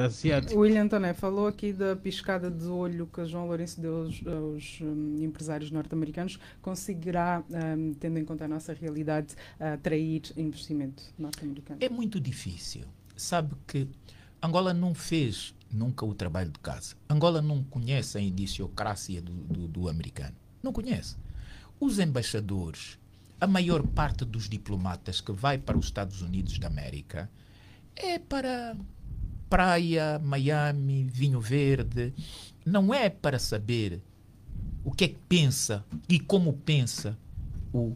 asiático. Tá William Antoné falou aqui da piscada de olho que João Lourenço deu aos, aos um, empresários norte-americanos. Conseguirá, um, tendo em conta a nossa realidade, atrair investimento norte-americano? É muito difícil. Sabe que Angola não fez nunca o trabalho de casa. Angola não conhece a indiciocracia do, do, do americano. Não conhece. Os embaixadores, a maior parte dos diplomatas que vai para os Estados Unidos da América é para praia, Miami, vinho verde. Não é para saber o que é que pensa e como pensa o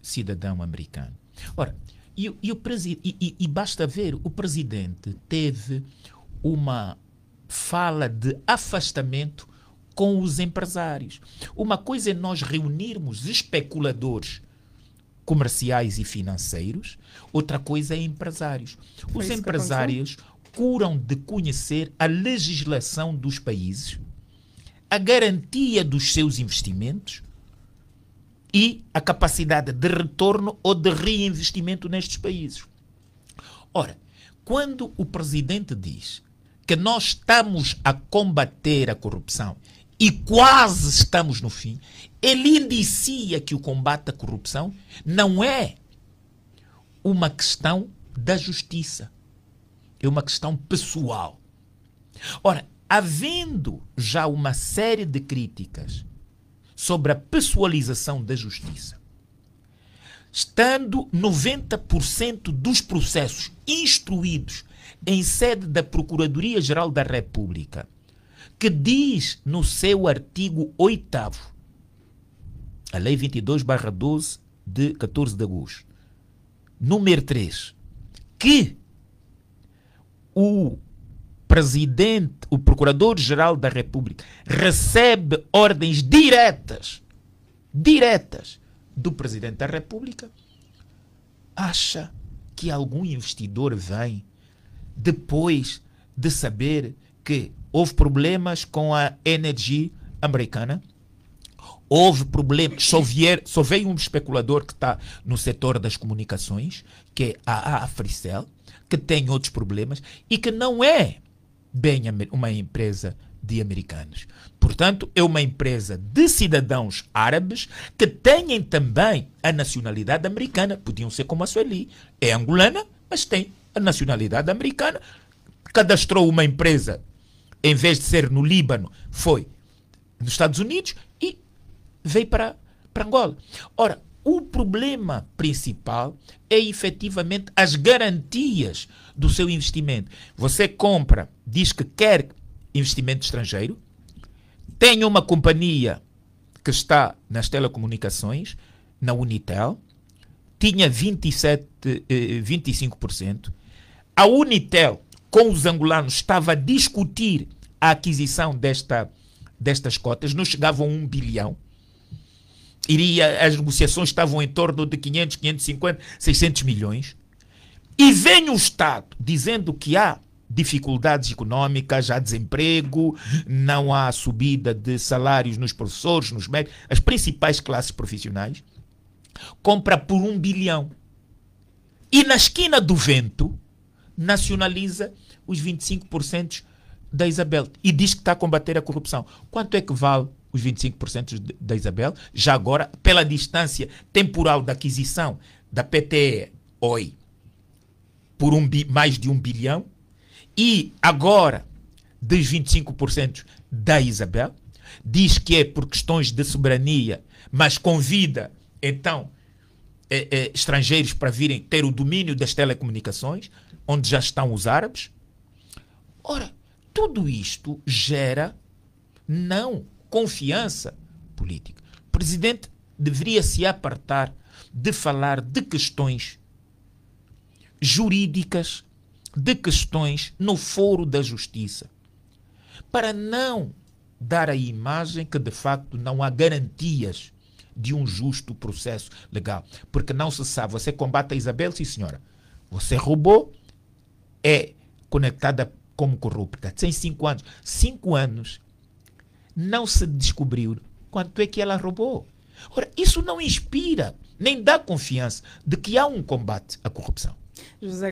cidadão americano. Ora, e, e, o presi e, e basta ver, o presidente teve uma fala de afastamento com os empresários. Uma coisa é nós reunirmos especuladores comerciais e financeiros, outra coisa é empresários. os é empresários, procuram de conhecer a legislação dos países, a garantia dos seus investimentos e a capacidade de retorno ou de reinvestimento nestes países. Ora, quando o presidente diz que nós estamos a combater a corrupção e quase estamos no fim, ele indicia que o combate à corrupção não é uma questão da justiça, é uma questão pessoal. Ora, havendo já uma série de críticas sobre a pessoalização da justiça, estando 90% dos processos instruídos em sede da Procuradoria-Geral da República, que diz no seu artigo 8 a Lei 22/12 de 14 de agosto, número 3, que o presidente, o procurador-geral da República, recebe ordens diretas, diretas do presidente da República, acha que algum investidor vem depois de saber que houve problemas com a energia americana? Houve problemas. Só, vier, só veio um especulador que está no setor das comunicações, que é a Africel, que tem outros problemas e que não é bem uma empresa de americanos. Portanto, é uma empresa de cidadãos árabes que têm também a nacionalidade americana. Podiam ser como a Sueli. É angolana, mas tem a nacionalidade americana. Cadastrou uma empresa, em vez de ser no Líbano, foi nos Estados Unidos e veio para, para Angola. Ora, o problema principal é efetivamente as garantias do seu investimento. Você compra, diz que quer investimento estrangeiro, tem uma companhia que está nas telecomunicações, na Unitel, tinha 27, eh, 25%. A Unitel, com os angolanos, estava a discutir a aquisição desta, destas cotas, não chegavam a um bilhão iria, as negociações estavam em torno de 500, 550, 600 milhões, e vem o Estado dizendo que há dificuldades económicas, há desemprego, não há subida de salários nos professores, nos médicos, as principais classes profissionais, compra por um bilhão. E na esquina do vento, nacionaliza os 25% da Isabel e diz que está a combater a corrupção. Quanto é que vale os 25% da Isabel, já agora, pela distância temporal da aquisição da PTE Oi por um mais de um bilhão, e agora dos 25% da Isabel, diz que é por questões de soberania, mas convida então é, é, estrangeiros para virem ter o domínio das telecomunicações, onde já estão os árabes. Ora, tudo isto gera não confiança política. O presidente deveria se apartar de falar de questões jurídicas, de questões no foro da justiça, para não dar a imagem que de facto não há garantias de um justo processo legal. Porque não se sabe, você combate a Isabel, sim senhora. Você roubou, é conectada como corrupta. Tem cinco anos. Cinco anos não se descobriu quanto é que ela roubou. Ora, isso não inspira, nem dá confiança de que há um combate à corrupção. José...